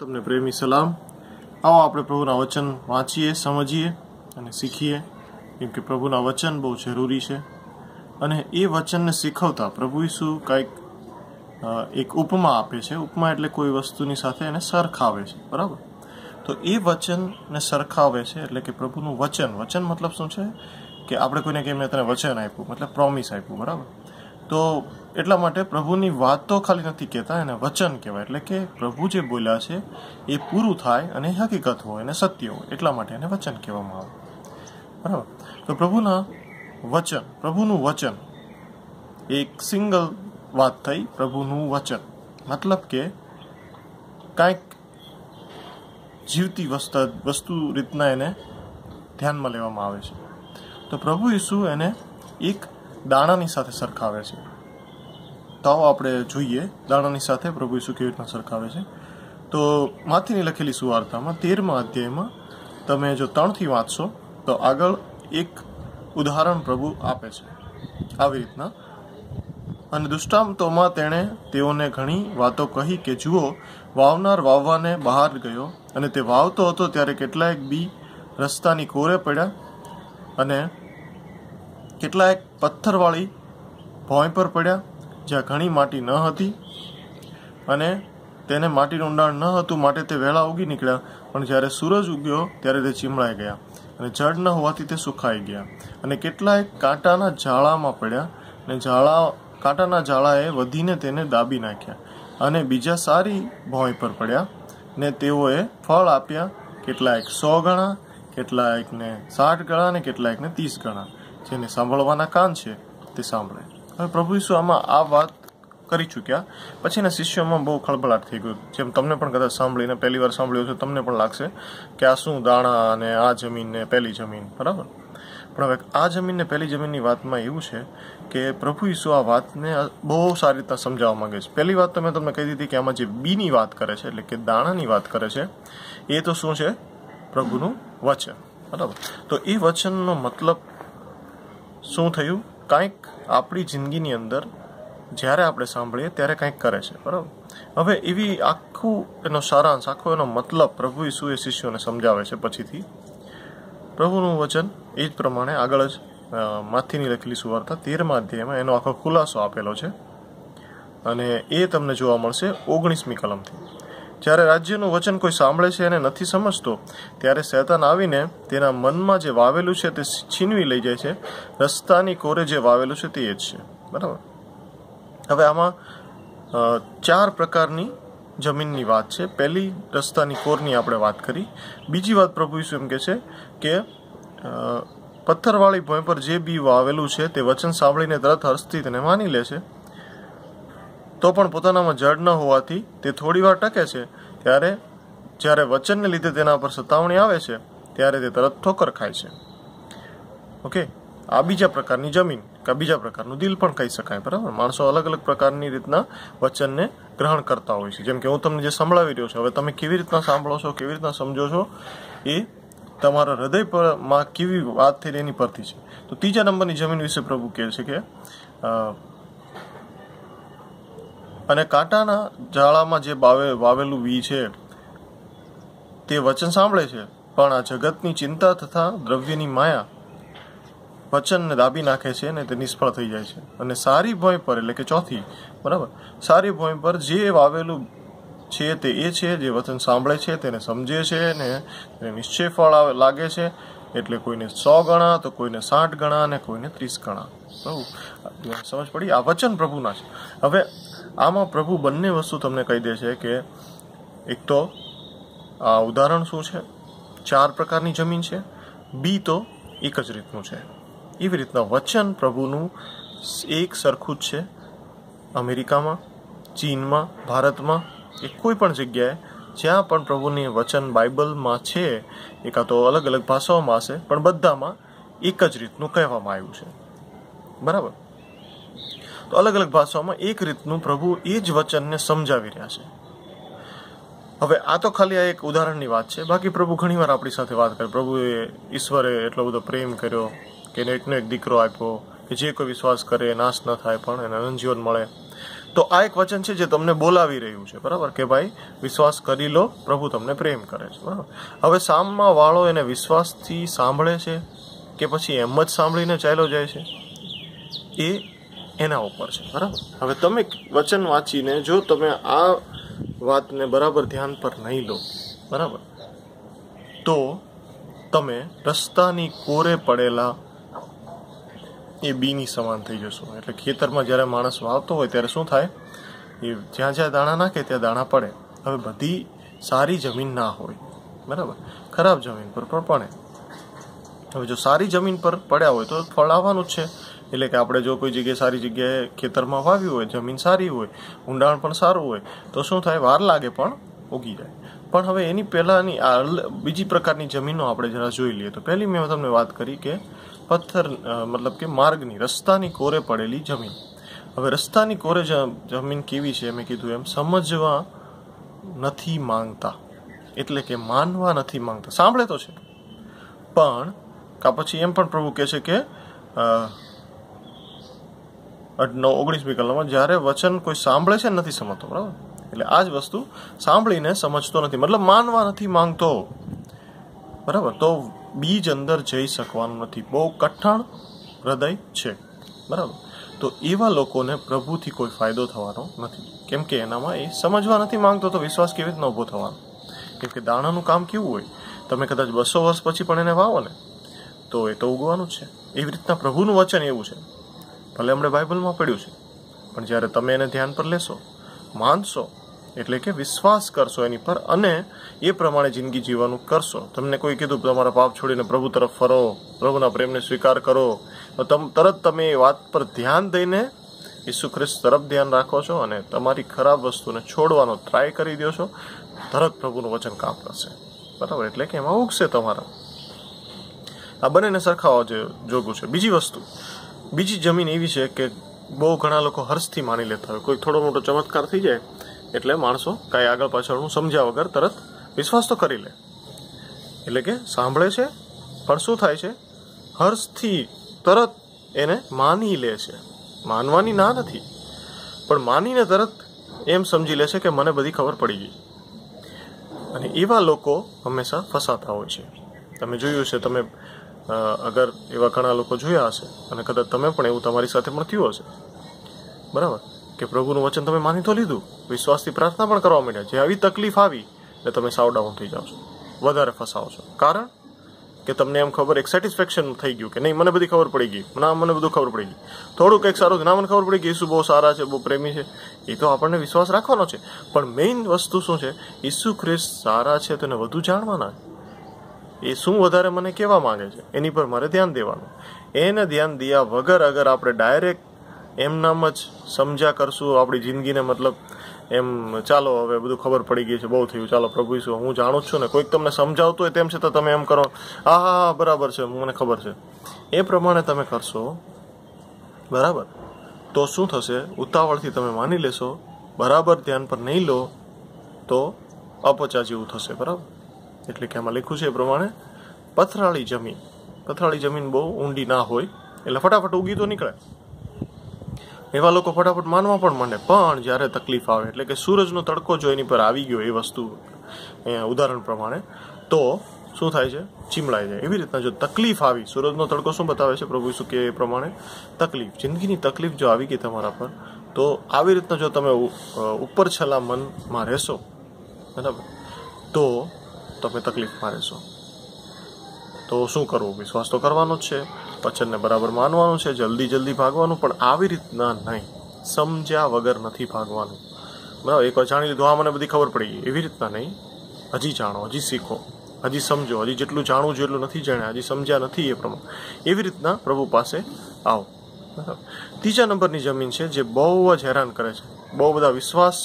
તમને પ્રેમી સલામ આવો આપણે પ્રભુના વચન વાંચીએ સમજીએ અને શીખીએ કેમ કે પ્રભુના વચન બહુ જરૂરી છે અને એ વચનને શીખવતા પ્રભુ ઈસુ કાંઈક એક ઉપમા આપે છે ઉપમા એટલે કોઈ વસ્તુની સાથે એને સરખાવે છે બરાબર તો એ વચનને સરખાવે છે એટલે કે પ્રભુનું વચન વચન મતલબ શું છે કે આપણે કોઈને કહીએ મેં તને વચન આપ્યું મતલબ પ્રોમિસ આપ્યું બરાબર તો એટલા માટે પ્રભુની વાત તો ખાલી નથી કહેતા એને વચન કહેવાય એટલે કે પ્રભુ જે બોલ્યા છે એ પૂરું થાય અને હકીકત હોય અને સત્ય હોય એટલા માટે એને વચન કહેવામાં આવે બરાબર તો પ્રભુના વચન પ્રભુનું વચન એક સિંગલ વાત થઈ પ્રભુનું વચન મતલબ કે કાંઈક જીવતી વસ્તુ રીતના એને ધ્યાનમાં લેવામાં આવે છે તો પ્રભુ ઈસુ એને એક દાણાની સાથે સરખાવે છે તો આપણે જોઈએ દાણાની સાથે પ્રભુ ઈસુ કેવી રીતના સરખાવે છે તો માથીની લખેલી સુવાર્તામાં તેરમા અધ્યાયમાં તમે જો ત્રણથી વાંચશો તો આગળ એક ઉદાહરણ પ્રભુ આપે છે આવી રીતના અને દુષ્ટાંતોમાં તેણે તેઓને ઘણી વાતો કહી કે જુઓ વાવનાર વાવવાને બહાર ગયો અને તે વાવતો હતો ત્યારે કેટલાક બી રસ્તાની કોરે પડ્યા અને કેટલાક પથ્થરવાળી ભોંય પર પડ્યા જ્યાં ઘણી માટી ન હતી અને તેને માટીનું ઊંડાણ ન હતું માટે તે વહેલા ઉગી નીકળ્યા પણ જ્યારે સૂરજ ઉગ્યો ત્યારે તે ચીમળાઈ ગયા અને જળ ન હોવાથી તે સુકાઈ ગયા અને કેટલાય કાંટાના ઝાડામાં પડ્યા અને ઝાડા કાંટાના ઝાડાએ વધીને તેને દાબી નાખ્યા અને બીજા સારી ભોંય પર પડ્યા ને તેઓએ ફળ આપ્યા કેટલાક સો ગણા કેટલાકને સાઠ ગણા ને કેટલાકને ત્રીસ ગણા જેને સાંભળવાના કાન છે તે સાંભળે હવે પ્રભુ ઈસુ આમાં આ વાત કરી ચૂક્યા પછી એના શિષ્યોમાં બહુ ખળભળાટ થઈ ગયું જેમ તમને પણ કદાચ સાંભળીને પહેલી વાર સાંભળ્યું છે તમને પણ લાગશે કે આ શું દાણા અને આ જમીન ને પહેલી જમીન બરાબર પણ હવે આ જમીન ને પહેલી જમીનની વાતમાં એવું છે કે પ્રભુ ઈસુ આ વાતને બહુ સારી રીતના સમજાવવા માંગે છે પહેલી વાત તો મેં તમને કહી દીધી કે આમાં જે બીની વાત કરે છે એટલે કે દાણાની વાત કરે છે એ તો શું છે પ્રભુનું વચન બરાબર તો એ વચનનો મતલબ શું થયું કાંઈક આપણી જિંદગીની અંદર જ્યારે આપણે સાંભળીએ ત્યારે કંઈક કરે છે બરાબર હવે એવી આખું એનો સારાંશ આખો એનો મતલબ પ્રભુ ઈસુએ શિષ્યોને સમજાવે છે પછીથી પ્રભુનું વચન એ જ પ્રમાણે આગળ જ માથીની લખેલી સુવાર્તા તેરમા અધ્યાયમાં એનો આખો ખુલાસો આપેલો છે અને એ તમને જોવા મળશે ઓગણીસમી કલમથી જ્યારે રાજ્યનું વચન કોઈ સાંભળે છે અને નથી સમજતો ત્યારે શેતાન આવીને તેના મનમાં જે વાવેલું છે તે છીનવી લઈ જાય છે રસ્તાની કોરે જે વાવેલું છે તે જ છે બરાબર હવે આમાં ચાર પ્રકારની જમીનની વાત છે પહેલી રસ્તાની કોરની આપણે વાત કરી બીજી વાત પ્રભુ શું એમ કહે છે કે પથ્થરવાળી ભોંય પર જે બી વાવેલું છે તે વચન સાંભળીને તરત હર્ષથી તેને માની લે છે તો પણ પોતાનામાં જડ ન હોવાથી તે થોડી વાર ટકે છે ત્યારે જ્યારે વચનને લીધે તેના પર સતાવણી આવે છે ત્યારે તે તરત ઠોકર ખાય છે ઓકે આ બીજા પ્રકારની જમીન કે બીજા પ્રકારનું દિલ પણ કહી શકાય બરાબર માણસો અલગ અલગ પ્રકારની રીતના વચનને ગ્રહણ કરતા હોય છે જેમ કે હું તમને જે સંભળાવી રહ્યો છું હવે તમે કેવી રીતના સાંભળો છો કેવી રીતના સમજો છો એ તમારા હૃદય પરમાં કેવી વાત થઈ રહી એની પરથી છે તો ત્રીજા નંબરની જમીન વિશે પ્રભુ કહે છે કે અને કાંટાના જાળામાં જે બાવે વાવેલું વી છે તે વચન સાંભળે છે પણ આ જગતની ચિંતા તથા દ્રવ્યની માયા વચનને દાબી નાખે છે અને તે નિષ્ફળ થઈ જાય છે અને સારી ભોય પર એટલે કે ચોથી બરાબર સારી ભોંય પર જે વાવેલું છે તે એ છે જે વચન સાંભળે છે તેને સમજે છે ને તેને નિશ્ચય ફળ લાગે છે એટલે કોઈને સો ગણા તો કોઈને સાઠ ગણા અને કોઈને ત્રીસ ગણા બહુ સમજ પડી આ વચન પ્રભુના છે હવે આમાં પ્રભુ બંને વસ્તુ તમને કહી દે છે કે એક તો આ ઉદાહરણ શું છે ચાર પ્રકારની જમીન છે બી તો એક જ રીતનું છે એવી રીતના વચન પ્રભુનું એક સરખું જ છે અમેરિકામાં ચીનમાં ભારતમાં એ કોઈ પણ જગ્યાએ જ્યાં પણ પ્રભુની વચન બાઇબલમાં છે એ કાં તો અલગ અલગ ભાષાઓમાં હશે પણ બધામાં એક જ રીતનું કહેવામાં આવ્યું છે બરાબર તો અલગ અલગ ભાષાઓમાં એક રીતનું પ્રભુ એ જ વચનને સમજાવી રહ્યા છે હવે આ તો ખાલી આ એક ઉદાહરણની વાત છે બાકી પ્રભુ ઘણીવાર આપણી સાથે વાત કરે પ્રભુએ ઈશ્વરે એટલો બધો પ્રેમ કર્યો કે એકનો એક દીકરો આપ્યો કે જે કોઈ વિશ્વાસ કરે નાશ ન થાય પણ એને અનંત મળે તો આ એક વચન છે જે તમને બોલાવી રહ્યું છે બરાબર કે ભાઈ વિશ્વાસ કરી લો પ્રભુ તમને પ્રેમ કરે છે બરાબર હવે સામમાં વાળો એને વિશ્વાસથી સાંભળે છે કે પછી એમ જ સાંભળીને ચાલ્યો જાય છે એ એના ઉપર છે બરાબર હવે તમે વચન વાંચીને જો તમે આ વાતને બરાબર ધ્યાન પર નહીં લો બરાબર તો તમે રસ્તાની કોરે પડેલા એ બીની સમાન થઈ જશો એટલે ખેતરમાં જ્યારે માણસ વાવતો હોય ત્યારે શું થાય એ જ્યાં જ્યાં દાણા નાખે ત્યાં દાણા પડે હવે બધી સારી જમીન ના હોય બરાબર ખરાબ જમીન પર પણ પડે હવે જો સારી જમીન પર પડ્યા હોય તો ફળ આવવાનું જ છે એટલે કે આપણે જો કોઈ જગ્યાએ સારી જગ્યાએ ખેતરમાં વાવી હોય જમીન સારી હોય ઊંડાણ પણ સારું હોય તો શું થાય વાર લાગે પણ ઉગી જાય પણ હવે એની પહેલાંની આ બીજી પ્રકારની જમીનો આપણે જરા જોઈ લઈએ તો પહેલી મેં તમને વાત કરી કે પથ્થર મતલબ કે માર્ગની રસ્તાની કોરે પડેલી જમીન હવે રસ્તાની કોરે જમીન કેવી છે મેં કીધું એમ સમજવા નથી માંગતા એટલે કે માનવા નથી માંગતા સાંભળે તો છે પણ કા પછી એમ પણ પ્રભુ કહે છે કે નવ ઓગણીસમી કલમમાં જ્યારે વચન કોઈ સાંભળે છે નથી સમજતો બરાબર એટલે આ જ વસ્તુ સાંભળીને સમજતો નથી મતલબ માનવા નથી માંગતો બરાબર તો બીજ અંદર જઈ શકવાનું નથી બહુ કઠણ હૃદય છે બરાબર તો એવા લોકોને પ્રભુથી કોઈ ફાયદો થવાનો નથી કેમ કે એનામાં એ સમજવા નથી માંગતો તો વિશ્વાસ કેવી રીતના ઊભો થવાનો કેમ કે દાણાનું કામ કેવું હોય તમે કદાચ બસો વર્ષ પછી પણ એને વાવો ને તો એ તો ઉગવાનું છે એવી રીતના પ્રભુનું વચન એવું છે ભલે હમણે બાઇબલમાં પડ્યું છે પણ જ્યારે તમે એને ધ્યાન પર લેશો માનશો એટલે કે વિશ્વાસ કરશો એની પર અને એ પ્રમાણે જિંદગી જીવવાનું કરશો તમને કોઈ કીધું તમારા પાપ છોડીને પ્રભુ તરફ ફરો પ્રભુના પ્રેમને સ્વીકાર કરો તમ તરત તમે એ વાત પર ધ્યાન દઈને ઈસુ ખ્રિસ્ત તરફ ધ્યાન રાખો છો અને તમારી ખરાબ વસ્તુને છોડવાનો ટ્રાય કરી દો છો તરત પ્રભુનું વચન કામ કરશે બરાબર એટલે કે એમાં ઉગશે તમારા આ બંનેને સરખાવા જોગું છે બીજી વસ્તુ બીજી જમીન એવી છે કે બહુ ઘણા લોકો હર્ષથી માની લેતા હોય કોઈ થોડો મોટો ચમત્કાર થઈ જાય એટલે માણસો કાંઈ આગળ પાછળનું સમજ્યા વગર તરત વિશ્વાસ તો કરી લે એટલે કે સાંભળે છે પણ શું થાય છે હર્ષથી તરત એને માની લે છે માનવાની ના નથી પણ માનીને તરત એમ સમજી લે છે કે મને બધી ખબર પડી ગઈ અને એવા લોકો હંમેશા ફસાતા હોય છે તમે જોયું છે તમે અગર એવા ઘણા લોકો જોયા હશે અને કદાચ તમે પણ એવું તમારી સાથે પણ થયું હશે બરાબર કે પ્રભુનું વચન તમે માની તો લીધું વિશ્વાસથી પ્રાર્થના પણ કરવા માંડ્યા જે આવી તકલીફ આવી એટલે તમે સાવ ડાઉન થઈ જાઓ છો વધારે ફસાવો છો કારણ કે તમને એમ ખબર એક સેટિસ્ફેક્શન થઈ ગયું કે નહીં મને બધી ખબર પડી ગઈ ના મને બધું ખબર પડી ગઈ થોડુંક એક સારું ના મને ખબર પડી ગઈ ઈસુ બહુ સારા છે બહુ પ્રેમી છે એ તો આપણને વિશ્વાસ રાખવાનો છે પણ મેઇન વસ્તુ શું છે ઈસુ ખ્રિસ્ત સારા છે તેને વધુ જાણવાના એ શું વધારે મને કહેવા માંગે છે એની પર મારે ધ્યાન દેવાનું એને ધ્યાન દયા વગર અગર આપણે ડાયરેક્ટ એમનામ જ સમજ્યા કરશું આપણી જિંદગીને મતલબ એમ ચાલો હવે બધું ખબર પડી ગઈ છે બહુ થયું ચાલો પ્રભુ ઈશ્વર હું જાણું છું ને કોઈક તમને સમજાવતું હોય તેમ છતાં તમે એમ કરો હા હા હા બરાબર છે મને ખબર છે એ પ્રમાણે તમે કરશો બરાબર તો શું થશે ઉતાવળથી તમે માની લેશો બરાબર ધ્યાન પર નહીં લો તો અપચા જેવું થશે બરાબર એટલે કે આમાં લખ્યું છે એ પ્રમાણે પથરાળી જમીન પથરાળી જમીન બહુ ઊંડી ના હોય એટલે ફટાફટ ઉગી તો નીકળે એવા લોકો ફટાફટ માનવા પણ મને પણ જ્યારે તકલીફ આવે એટલે કે સૂરજનો તડકો જો એની પર આવી ગયો એ વસ્તુ અહીંયા ઉદાહરણ પ્રમાણે તો શું થાય છે ચીમળાઈ જાય એવી રીતના જો તકલીફ આવી સૂરજનો તડકો શું બતાવે છે પ્રભુ શું કે એ પ્રમાણે તકલીફ જિંદગીની તકલીફ જો આવી ગઈ તમારા પર તો આવી રીતના જો તમે ઉપર છેલ્લા મનમાં રહેશો બરાબર તો તમે તકલીફમાં રહેશો તો શું કરવું વિશ્વાસ તો કરવાનો જ છે વચનને બરાબર માનવાનું છે જલ્દી જલ્દી ભાગવાનું પણ આવી રીતના નહીં સમજ્યા વગર નથી ભાગવાનું બરાબર એક જાણી લીધું આ મને બધી ખબર પડી એવી રીતના નહીં હજી જાણો હજી શીખો હજી સમજો હજી જેટલું જાણવું છે એટલું નથી જાણ્યા હજી સમજ્યા નથી એ પ્રમાણે એવી રીતના પ્રભુ પાસે આવો બરાબર ત્રીજા નંબરની જમીન છે જે બહુ જ હેરાન કરે છે બહુ બધા વિશ્વાસ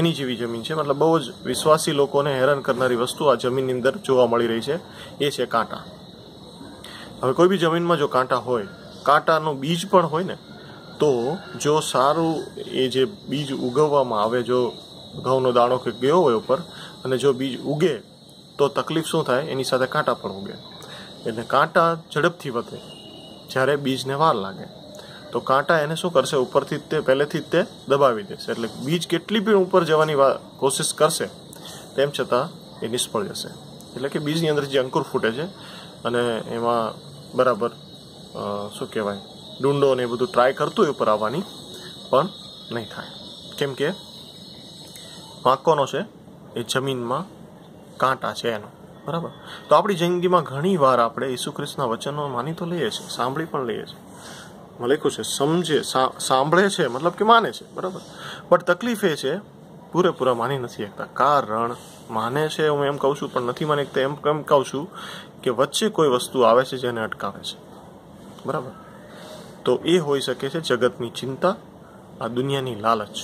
એની જેવી જમીન છે મતલબ બહુ જ વિશ્વાસી લોકોને હેરાન કરનારી વસ્તુ આ જમીનની અંદર જોવા મળી રહી છે એ છે કાંટા હવે કોઈ બી જમીનમાં જો કાંટા હોય કાંટાનું બીજ પણ હોય ને તો જો સારું એ જે બીજ ઉગવવામાં આવે જો ઘઉંનો દાણો કે ગયો હોય ઉપર અને જો બીજ ઉગે તો તકલીફ શું થાય એની સાથે કાંટા પણ ઉગે એટલે કાંટા ઝડપથી વધે જ્યારે બીજને વાર લાગે તો કાંટા એને શું કરશે ઉપરથી તે પહેલેથી જ તે દબાવી દેશે એટલે બીજ કેટલી પણ ઉપર જવાની કોશિશ કરશે તેમ છતાં એ નિષ્ફળ જશે એટલે કે બીજની અંદર જે અંકુર ફૂટે છે અને એમાં બરાબર શું કહેવાય ડુંડો ને એ બધું ટ્રાય કરતું હોય ઉપર આવવાની પણ નહીં થાય કેમ કે વાંકોનો છે એ જમીનમાં કાંટા છે એનો બરાબર તો આપણી જિંદગીમાં ઘણી વાર આપણે ઈસુ ખ્રિસ્તના વચનો માની તો લઈએ છીએ સાંભળી પણ લઈએ છીએ લખ્યું છે સમજે સાંભળે છે મતલબ કે માને છે બરાબર બટ તકલીફ એ છે પૂરેપૂરા માની નથી શકતા કારણ માને છે હું એમ કહું છું પણ નથી માની શકતા એમ એમ કહું છું કે વચ્ચે કોઈ વસ્તુ આવે છે જેને અટકાવે છે બરાબર તો એ હોઈ શકે છે જગતની ચિંતા આ દુનિયાની લાલચ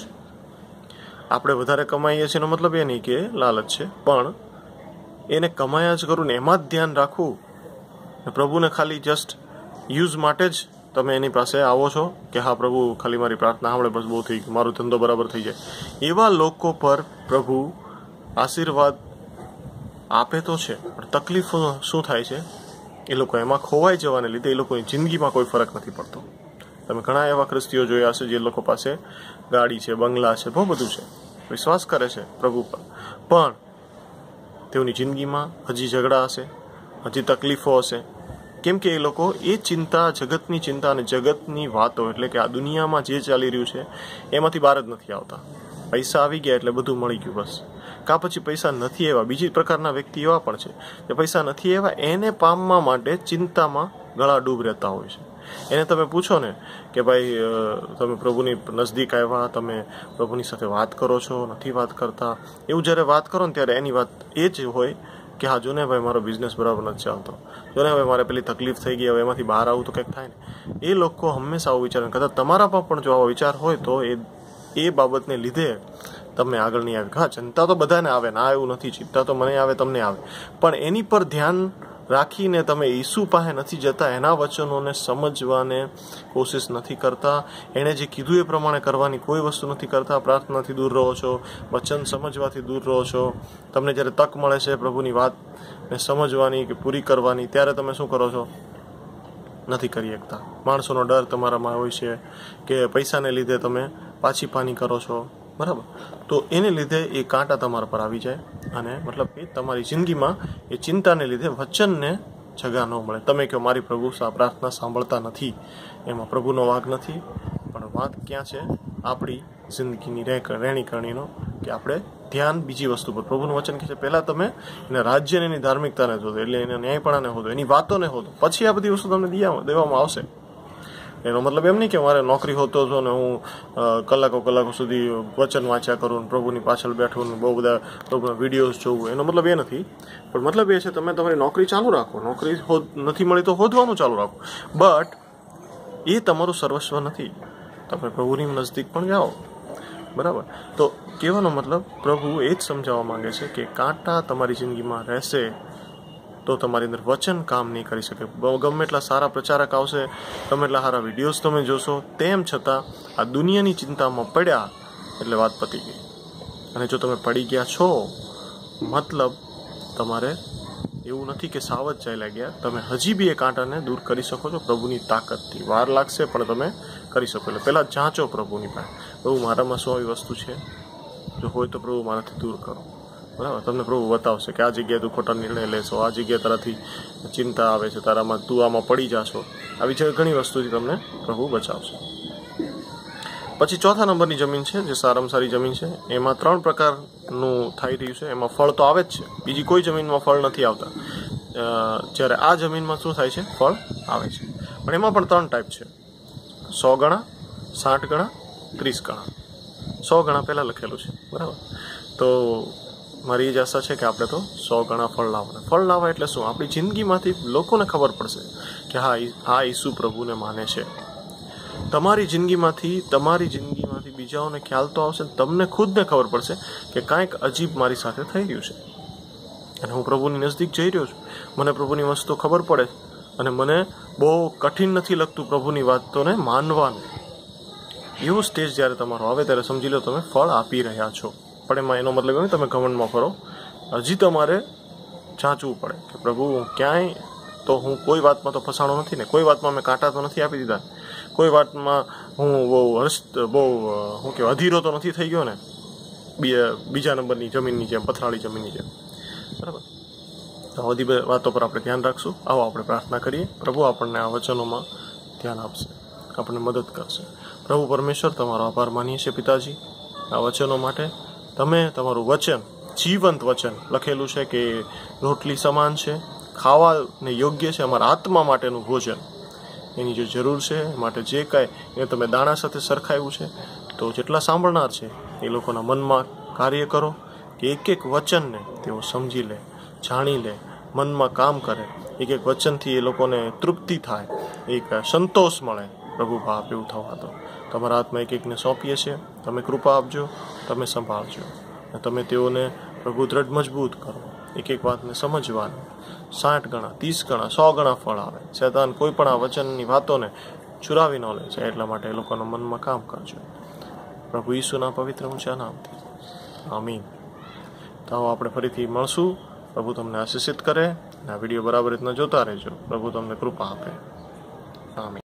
આપણે વધારે કમાઈએ છીએ એનો મતલબ એ નહીં કે લાલચ છે પણ એને કમાયા જ કરું ને એમાં જ ધ્યાન રાખવું પ્રભુને ખાલી જસ્ટ યુઝ માટે જ તમે એની પાસે આવો છો કે હા પ્રભુ ખાલી મારી પ્રાર્થના સાંભળે બસ બહુ થઈ મારો ધંધો બરાબર થઈ જાય એવા લોકો પર પ્રભુ આશીર્વાદ આપે તો છે પણ તકલીફ શું થાય છે એ લોકો એમાં ખોવાઈ જવાને લીધે એ લોકોની જિંદગીમાં કોઈ ફરક નથી પડતો તમે ઘણા એવા ખ્રિસ્તીઓ જોયા હશે જે લોકો પાસે ગાડી છે બંગલા છે બહુ બધું છે વિશ્વાસ કરે છે પ્રભુ પર પણ તેઓની જિંદગીમાં હજી ઝઘડા હશે હજી તકલીફો હશે કેમ કે એ લોકો એ ચિંતા જગતની ચિંતા અને જગતની વાતો એટલે કે આ દુનિયામાં જે ચાલી રહ્યું છે એમાંથી બહાર જ નથી આવતા પૈસા આવી ગયા એટલે બધું મળી ગયું બસ કા પછી પૈસા નથી એવા બીજી પ્રકારના વ્યક્તિ એવા પણ છે કે પૈસા નથી એવા એને પામવા માટે ચિંતામાં ગળા ડૂબ રહેતા હોય છે એને તમે પૂછો ને કે ભાઈ તમે પ્રભુની નજદીક આવ્યા તમે પ્રભુની સાથે વાત કરો છો નથી વાત કરતા એવું જ્યારે વાત કરો ને ત્યારે એની વાત એ જ હોય કે હા જો ભાઈ મારો બિઝનેસ બરાબર નથી ચાલતો જો ને ભાઈ મારે પેલી તકલીફ થઈ ગઈ હવે એમાંથી બહાર આવું તો કંઈક થાય ને એ લોકો હંમેશા આવું વિચારે કદાચ તમારામાં પણ જો આવો વિચાર હોય તો એ એ બાબતને લીધે તમને આગળ નહીં આવે હા ચિંતા તો બધાને આવે ના એવું નથી ચિંતા તો મને આવે તમને આવે પણ એની પર ધ્યાન રાખીને તમે ઈસુ પાસે નથી જતા એના વચનોને સમજવાને કોશિશ નથી કરતા એણે જે કીધું એ પ્રમાણે કરવાની કોઈ વસ્તુ નથી કરતા પ્રાર્થનાથી દૂર રહો છો વચન સમજવાથી દૂર રહો છો તમને જ્યારે તક મળે છે પ્રભુની વાતને સમજવાની કે પૂરી કરવાની ત્યારે તમે શું કરો છો નથી કરી શકતા માણસોનો ડર તમારામાં હોય છે કે પૈસાને લીધે તમે પાછી પાની કરો છો બરાબર તો એને લીધે એ કાંટા તમારા પર આવી જાય અને મતલબ કે તમારી જિંદગીમાં એ ચિંતાને લીધે વચનને જગા ન મળે તમે કહો મારી પ્રભુ પ્રાર્થના સાંભળતા નથી એમાં પ્રભુનો વાઘ નથી પણ વાંક ક્યાં છે આપણી જિંદગીની રહેણી કરણીનો કે આપણે ધ્યાન બીજી વસ્તુ પર પ્રભુનું વચન કહે છે પહેલાં તમે એના રાજ્યને એની ધાર્મિકતાને શોધો એટલે એના ન્યાયપણાને શોધો એની વાતોને શોધો પછી આ બધી વસ્તુ તમને દેવામાં આવશે એનો મતલબ એમ નહીં કે મારે નોકરી હોતો હતો ને હું કલાકો કલાકો સુધી વચન વાંચ્યા કરું પ્રભુની પાછળ બેઠું ને બહુ બધા પ્રભુના વિડીયોઝ જોવું એનો મતલબ એ નથી પણ મતલબ એ છે તમે તમારી નોકરી ચાલુ રાખો નોકરી નથી મળી તો હોદવાનું ચાલુ રાખો બટ એ તમારું સર્વસ્વ નથી તમે પ્રભુની નજદીક પણ જાઓ બરાબર તો કહેવાનો મતલબ પ્રભુ એ જ સમજાવવા માંગે છે કે કાંટા તમારી જિંદગીમાં રહેશે તો તમારી અંદર વચન કામ નહીં કરી શકે ગમે એટલા સારા પ્રચારક આવશે ગમે એટલા સારા વિડીયોઝ તમે જોશો તેમ છતાં આ દુનિયાની ચિંતામાં પડ્યા એટલે વાત પતી ગઈ અને જો તમે પડી ગયા છો મતલબ તમારે એવું નથી કે સાવજ ચાલ્યા ગયા તમે હજી બી એ કાંટાને દૂર કરી શકો છો પ્રભુની તાકાતથી વાર લાગશે પણ તમે કરી શકો એટલે પહેલાં જાંચો પ્રભુની પાસે પ્રભુ મારામાં શું આવી વસ્તુ છે જો હોય તો પ્રભુ મારાથી દૂર કરો બરાબર તમને પ્રભુ બતાવશે કે આ જગ્યાએ તું ખોટા નિર્ણય લેશો આ જગ્યાએ તારાથી ચિંતા આવે છે તારામાં તું આમાં પડી જાશો આવી જગ્યાએ ઘણી વસ્તુથી તમને પ્રભુ બચાવશે પછી ચોથા નંબરની જમીન છે જે સારામાં સારી જમીન છે એમાં ત્રણ પ્રકારનું થઈ રહ્યું છે એમાં ફળ તો આવે જ છે બીજી કોઈ જમીનમાં ફળ નથી આવતા જ્યારે આ જમીનમાં શું થાય છે ફળ આવે છે પણ એમાં પણ ત્રણ ટાઈપ છે સો ગણા સાઠ ગણા ત્રીસ ગણા સો ગણા પહેલાં લખેલું છે બરાબર તો મારી એ જ આશા છે કે આપણે તો સો ગણા ફળ લાવવાના ફળ લાવવા એટલે શું આપણી જિંદગીમાંથી લોકોને ખબર પડશે કે હા આ ઈસુ પ્રભુને માને છે તમારી જિંદગીમાંથી તમારી જિંદગીમાંથી બીજાઓને ખ્યાલ તો આવશે તમને ખુદને ખબર પડશે કે કાંઈક અજીબ મારી સાથે થઈ ગયું છે અને હું પ્રભુની નજદીક જઈ રહ્યો છું મને પ્રભુની વસ્તુ ખબર પડે અને મને બહુ કઠિન નથી લગતું પ્રભુની વાતોને માનવાનું એવું સ્ટેજ જ્યારે તમારો આવે ત્યારે સમજી લો તમે ફળ આપી રહ્યા છો પણ એમાં એનો મતલબ એમ તમે ઘમંડમાં કરો હજી તમારે જાંચવું પડે કે પ્રભુ ક્યાંય તો હું કોઈ વાતમાં તો ફસાણો નથી ને કોઈ વાતમાં મેં કાંટા તો નથી આપી દીધા કોઈ વાતમાં હું બહુ હર્ષ બહુ શું કહેવાય અધીરો તો નથી થઈ ગયો ને બીજા નંબરની જમીનની જેમ પથરાળી જમીનની જેમ બરાબર તો બધી વાતો પર આપણે ધ્યાન રાખશું આવો આપણે પ્રાર્થના કરીએ પ્રભુ આપણને આ વચનોમાં ધ્યાન આપશે આપણને મદદ કરશે પ્રભુ પરમેશ્વર તમારો આભાર માનીએ છીએ પિતાજી આ વચનો માટે તમે તમારું વચન જીવંત વચન લખેલું છે કે રોટલી સમાન છે ખાવાને યોગ્ય છે અમારા આત્મા માટેનું ભોજન એની જે જરૂર છે માટે જે કાંઈ એ તમે દાણા સાથે સરખાવ્યું છે તો જેટલા સાંભળનાર છે એ લોકોના મનમાં કાર્ય કરો કે એક એક વચનને તેઓ સમજી લે જાણી લે મનમાં કામ કરે એક એક વચનથી એ લોકોને તૃપ્તિ થાય એક સંતોષ મળે પ્રભુ ભાવ એવું થવા દો તમારા હાથમાં એક એકને સોંપીએ છીએ તમે કૃપા આપજો તમે સંભાળજો અને તમે તેઓને પ્રભુ દ્રઢ મજબૂત કરો એક એક વાતને સમજવાની સાઠ ગણા ત્રીસ ગણા સો ગણા ફળ આવે શેતાન કોઈ પણ આ વચનની વાતોને છુરાવી ન લે છે એટલા માટે એ લોકોના મનમાં કામ કરજો પ્રભુ ઈસુના પવિત્ર ઊંચા નામથી આમીન તો આપણે ફરીથી મળશું પ્રભુ તમને આશીષિત કરે અને આ વિડીયો બરાબર રીતના જોતા રહેજો પ્રભુ તમને કૃપા આપે